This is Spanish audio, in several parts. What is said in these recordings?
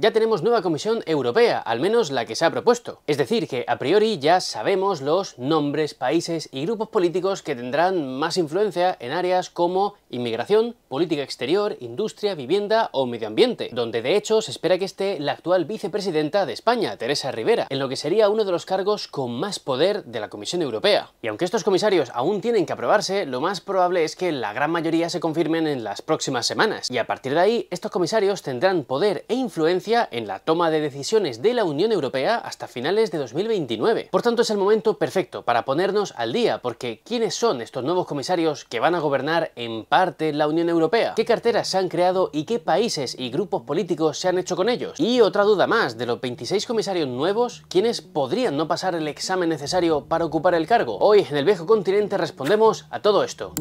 ya tenemos nueva Comisión Europea, al menos la que se ha propuesto. Es decir, que a priori ya sabemos los nombres, países y grupos políticos que tendrán más influencia en áreas como inmigración, política exterior, industria, vivienda o medio ambiente, donde de hecho se espera que esté la actual vicepresidenta de España, Teresa Rivera, en lo que sería uno de los cargos con más poder de la Comisión Europea. Y aunque estos comisarios aún tienen que aprobarse, lo más probable es que la gran mayoría se confirmen en las próximas semanas, y a partir de ahí estos comisarios tendrán poder e influencia en la toma de decisiones de la Unión Europea hasta finales de 2029. Por tanto, es el momento perfecto para ponernos al día, porque ¿quiénes son estos nuevos comisarios que van a gobernar en parte la Unión Europea? ¿Qué carteras se han creado y qué países y grupos políticos se han hecho con ellos? Y otra duda más, de los 26 comisarios nuevos, ¿quiénes podrían no pasar el examen necesario para ocupar el cargo? Hoy en el viejo continente respondemos a todo esto.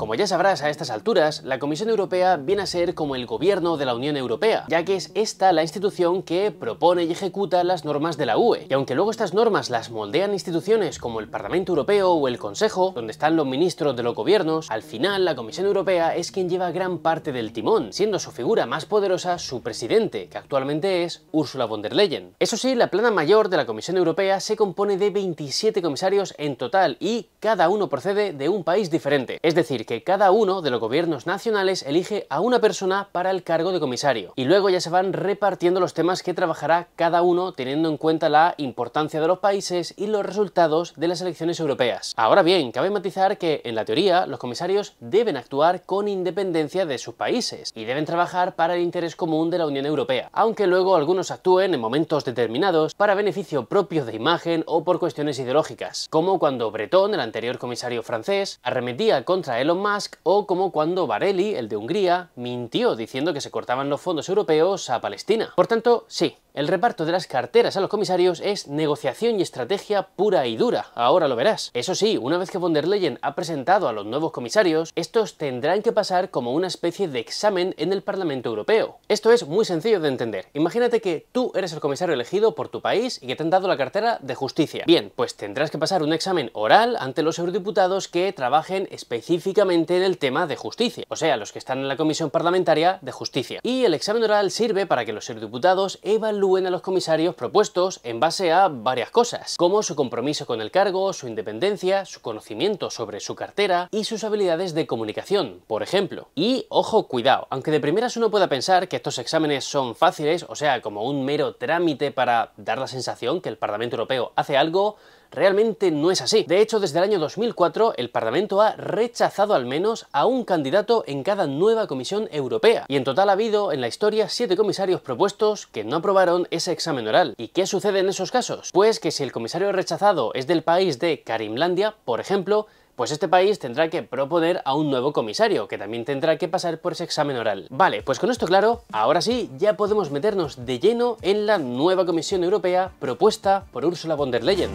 Como ya sabrás a estas alturas, la Comisión Europea viene a ser como el gobierno de la Unión Europea, ya que es esta la institución que propone y ejecuta las normas de la UE. Y aunque luego estas normas las moldean instituciones como el Parlamento Europeo o el Consejo, donde están los ministros de los gobiernos, al final la Comisión Europea es quien lleva gran parte del timón, siendo su figura más poderosa su presidente, que actualmente es Ursula von der Leyen. Eso sí, la plana mayor de la Comisión Europea se compone de 27 comisarios en total y cada uno procede de un país diferente. Es decir, que cada uno de los gobiernos nacionales elige a una persona para el cargo de comisario. Y luego ya se van repartiendo los temas que trabajará cada uno teniendo en cuenta la importancia de los países y los resultados de las elecciones europeas. Ahora bien, cabe matizar que en la teoría los comisarios deben actuar con independencia de sus países y deben trabajar para el interés común de la Unión Europea, aunque luego algunos actúen en momentos determinados para beneficio propio de imagen o por cuestiones ideológicas, como cuando Breton, el anterior comisario francés, arremetía contra Elon o como cuando Varelli, el de Hungría, mintió diciendo que se cortaban los fondos europeos a Palestina. Por tanto, sí, el reparto de las carteras a los comisarios es negociación y estrategia pura y dura, ahora lo verás. Eso sí, una vez que von der Leyen ha presentado a los nuevos comisarios, estos tendrán que pasar como una especie de examen en el Parlamento Europeo. Esto es muy sencillo de entender. Imagínate que tú eres el comisario elegido por tu país y que te han dado la cartera de justicia. Bien, pues tendrás que pasar un examen oral ante los eurodiputados que trabajen específicamente en el tema de justicia, o sea, los que están en la Comisión Parlamentaria de Justicia. Y el examen oral sirve para que los eurodiputados evalúen a los comisarios propuestos en base a varias cosas, como su compromiso con el cargo, su independencia, su conocimiento sobre su cartera y sus habilidades de comunicación, por ejemplo. Y ojo, cuidado, aunque de primeras uno pueda pensar que estos exámenes son fáciles, o sea, como un mero trámite para dar la sensación que el Parlamento Europeo hace algo, realmente no es así. De hecho, desde el año 2004 el Parlamento ha rechazado al menos a un candidato en cada nueva Comisión Europea, y en total ha habido en la historia siete comisarios propuestos que no aprobaron ese examen oral. ¿Y qué sucede en esos casos? Pues que si el comisario rechazado es del país de Karimlandia, por ejemplo, pues este país tendrá que proponer a un nuevo comisario, que también tendrá que pasar por ese examen oral. Vale, pues con esto claro, ahora sí, ya podemos meternos de lleno en la nueva Comisión Europea propuesta por Ursula von der Leyen.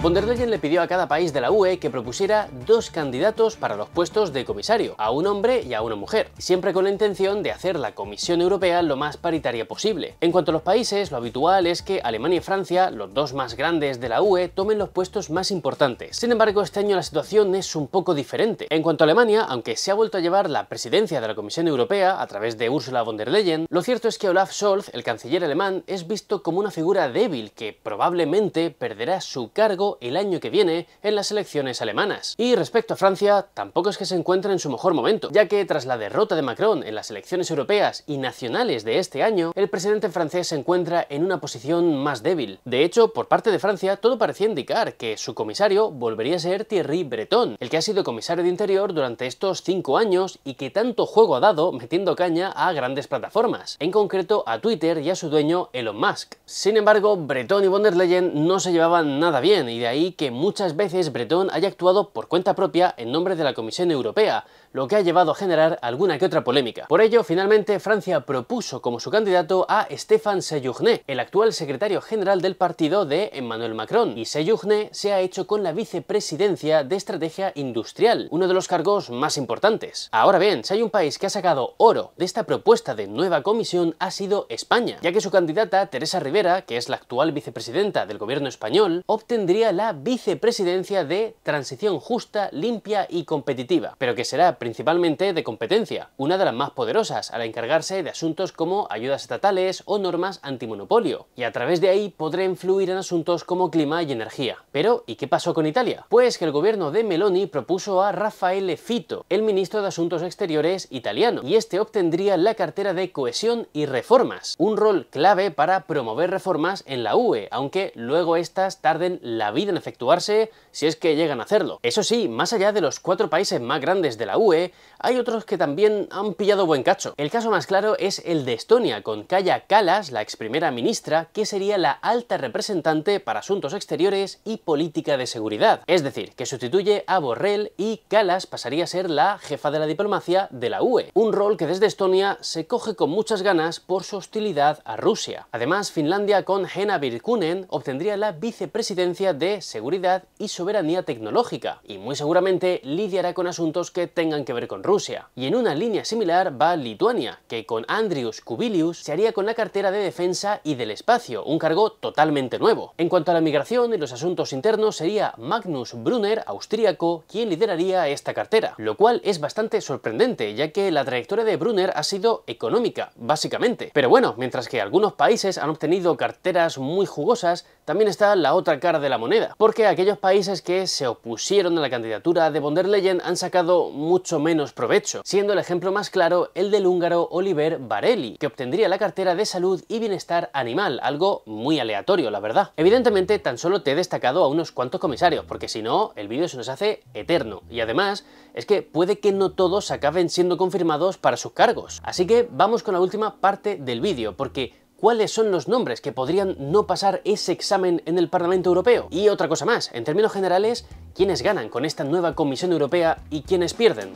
Von der Leyen le pidió a cada país de la UE que propusiera dos candidatos para los puestos de comisario, a un hombre y a una mujer, siempre con la intención de hacer la Comisión Europea lo más paritaria posible. En cuanto a los países, lo habitual es que Alemania y Francia, los dos más grandes de la UE, tomen los puestos más importantes. Sin embargo, este año la situación es un poco diferente. En cuanto a Alemania, aunque se ha vuelto a llevar la presidencia de la Comisión Europea a través de Ursula von der Leyen, lo cierto es que Olaf Scholz, el canciller alemán, es visto como una figura débil que probablemente perderá su cargo el año que viene en las elecciones alemanas. Y respecto a Francia, tampoco es que se encuentre en su mejor momento, ya que tras la derrota de Macron en las elecciones europeas y nacionales de este año, el presidente francés se encuentra en una posición más débil. De hecho, por parte de Francia, todo parecía indicar que su comisario volvería a ser Thierry Breton, el que ha sido comisario de Interior durante estos cinco años y que tanto juego ha dado metiendo caña a grandes plataformas, en concreto a Twitter y a su dueño Elon Musk. Sin embargo, Breton y von der Leyen no se llevaban nada bien de ahí que muchas veces Breton haya actuado por cuenta propia en nombre de la Comisión Europea, lo que ha llevado a generar alguna que otra polémica. Por ello, finalmente, Francia propuso como su candidato a Stéphane Séjourné, el actual secretario general del partido de Emmanuel Macron, y Séjourné se ha hecho con la vicepresidencia de Estrategia Industrial, uno de los cargos más importantes. Ahora bien, si hay un país que ha sacado oro de esta propuesta de nueva comisión ha sido España, ya que su candidata, Teresa Rivera, que es la actual vicepresidenta del gobierno español, obtendría la vicepresidencia de Transición Justa, Limpia y Competitiva, pero que será principalmente de competencia, una de las más poderosas al encargarse de asuntos como ayudas estatales o normas antimonopolio, y a través de ahí podrá influir en asuntos como clima y energía. Pero, ¿y qué pasó con Italia? Pues que el gobierno de Meloni propuso a Raffaele Fito, el ministro de Asuntos Exteriores italiano, y este obtendría la cartera de Cohesión y Reformas, un rol clave para promover reformas en la UE, aunque luego estas tarden la vida en efectuarse si es que llegan a hacerlo. Eso sí, más allá de los cuatro países más grandes de la UE, hay otros que también han pillado buen cacho. El caso más claro es el de Estonia, con Kaya Kalas, la ex primera ministra, que sería la alta representante para asuntos exteriores y política de seguridad. Es decir, que sustituye a Borrell y Kalas pasaría a ser la jefa de la diplomacia de la UE. Un rol que desde Estonia se coge con muchas ganas por su hostilidad a Rusia. Además, Finlandia con Hena Virkunen obtendría la vicepresidencia de seguridad y soberanía tecnológica, y muy seguramente lidiará con asuntos que tengan que ver con Rusia. Y en una línea similar va Lituania, que con Andrius Kubilius se haría con la cartera de defensa y del espacio, un cargo totalmente nuevo. En cuanto a la migración y los asuntos internos sería Magnus Brunner, austríaco, quien lideraría esta cartera, lo cual es bastante sorprendente, ya que la trayectoria de Brunner ha sido económica, básicamente. Pero bueno, mientras que algunos países han obtenido carteras muy jugosas, también está la otra cara de la moneda, porque aquellos países que se opusieron a la candidatura de von der Leyen han sacado mucho menos provecho, siendo el ejemplo más claro el del húngaro Oliver Varelli, que obtendría la cartera de salud y bienestar animal, algo muy aleatorio, la verdad. Evidentemente, tan solo te he destacado a unos cuantos comisarios, porque si no, el vídeo se nos hace eterno, y además es que puede que no todos acaben siendo confirmados para sus cargos. Así que vamos con la última parte del vídeo, porque cuáles son los nombres que podrían no pasar ese examen en el Parlamento Europeo. Y otra cosa más, en términos generales, ¿quiénes ganan con esta nueva Comisión Europea y quiénes pierden?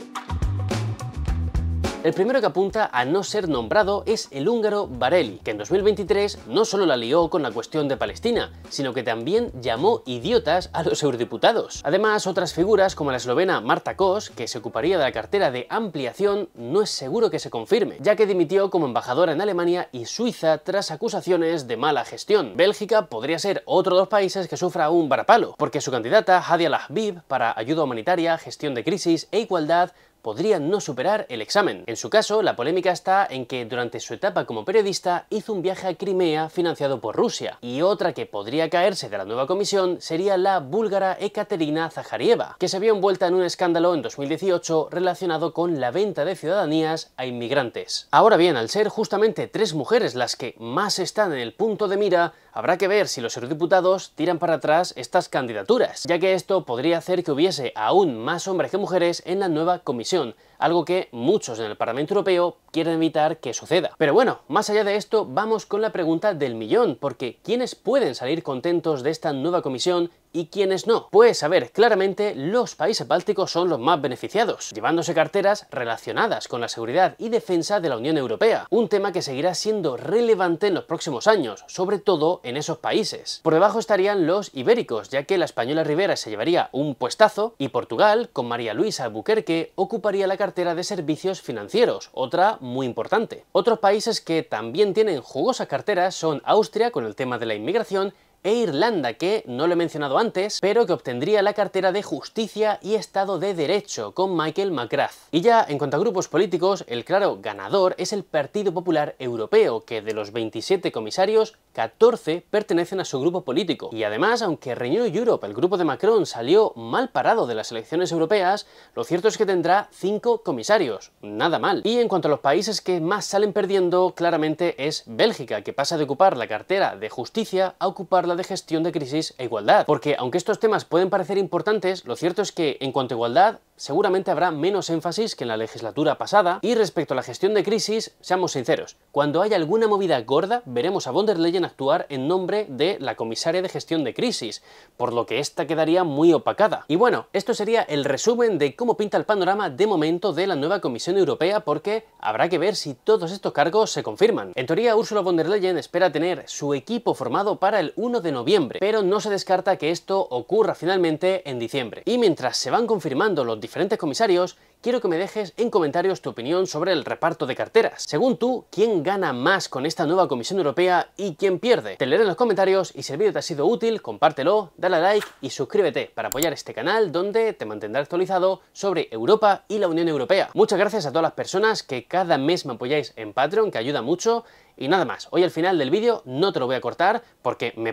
El primero que apunta a no ser nombrado es el húngaro Vareli, que en 2023 no solo la lió con la cuestión de Palestina, sino que también llamó idiotas a los eurodiputados. Además, otras figuras como la eslovena Marta Kos, que se ocuparía de la cartera de ampliación, no es seguro que se confirme, ya que dimitió como embajadora en Alemania y Suiza tras acusaciones de mala gestión. Bélgica podría ser otro de los países que sufra un varapalo, porque su candidata Hadia Lahbib para ayuda humanitaria, gestión de crisis e igualdad podrían no superar el examen. En su caso, la polémica está en que durante su etapa como periodista hizo un viaje a Crimea financiado por Rusia. Y otra que podría caerse de la nueva comisión sería la búlgara Ekaterina Zaharieva, que se vio envuelta en un escándalo en 2018 relacionado con la venta de ciudadanías a inmigrantes. Ahora bien, al ser justamente tres mujeres las que más están en el punto de mira, habrá que ver si los eurodiputados tiran para atrás estas candidaturas, ya que esto podría hacer que hubiese aún más hombres que mujeres en la nueva comisión información algo que muchos en el Parlamento Europeo quieren evitar que suceda. Pero bueno, más allá de esto, vamos con la pregunta del millón, porque ¿quiénes pueden salir contentos de esta nueva comisión y quiénes no? Pues a ver, claramente los países bálticos son los más beneficiados, llevándose carteras relacionadas con la seguridad y defensa de la Unión Europea, un tema que seguirá siendo relevante en los próximos años, sobre todo en esos países. Por debajo estarían los ibéricos, ya que la española Rivera se llevaría un puestazo y Portugal, con María Luisa Buquerque, ocuparía la cartera cartera de servicios financieros, otra muy importante. Otros países que también tienen jugosa cartera son Austria con el tema de la inmigración e Irlanda, que no lo he mencionado antes, pero que obtendría la cartera de Justicia y Estado de Derecho con Michael McGrath. Y ya en cuanto a grupos políticos, el claro ganador es el Partido Popular Europeo, que de los 27 comisarios, 14 pertenecen a su grupo político. Y además, aunque Renew Europe, el grupo de Macron, salió mal parado de las elecciones europeas, lo cierto es que tendrá 5 comisarios, nada mal. Y en cuanto a los países que más salen perdiendo, claramente es Bélgica, que pasa de ocupar la cartera de justicia a ocupar la de gestión de crisis e igualdad. Porque aunque estos temas pueden parecer importantes, lo cierto es que en cuanto a igualdad, seguramente habrá menos énfasis que en la legislatura pasada. Y respecto a la gestión de crisis, seamos sinceros, cuando haya alguna movida gorda, veremos a von actuar en nombre de la comisaria de gestión de crisis, por lo que esta quedaría muy opacada. Y bueno, esto sería el resumen de cómo pinta el panorama de momento de la nueva Comisión Europea porque habrá que ver si todos estos cargos se confirman. En teoría, Ursula von der Leyen espera tener su equipo formado para el 1 de noviembre, pero no se descarta que esto ocurra finalmente en diciembre. Y mientras se van confirmando los diferentes comisarios, quiero que me dejes en comentarios tu opinión sobre el reparto de carteras. Según tú, ¿quién gana más con esta nueva Comisión Europea y quién pierde? Te leeré en los comentarios y si el vídeo te ha sido útil, compártelo, dale a like y suscríbete para apoyar este canal donde te mantendrá actualizado sobre Europa y la Unión Europea. Muchas gracias a todas las personas que cada mes me apoyáis en Patreon, que ayuda mucho. Y nada más, hoy al final del vídeo no te lo voy a cortar porque me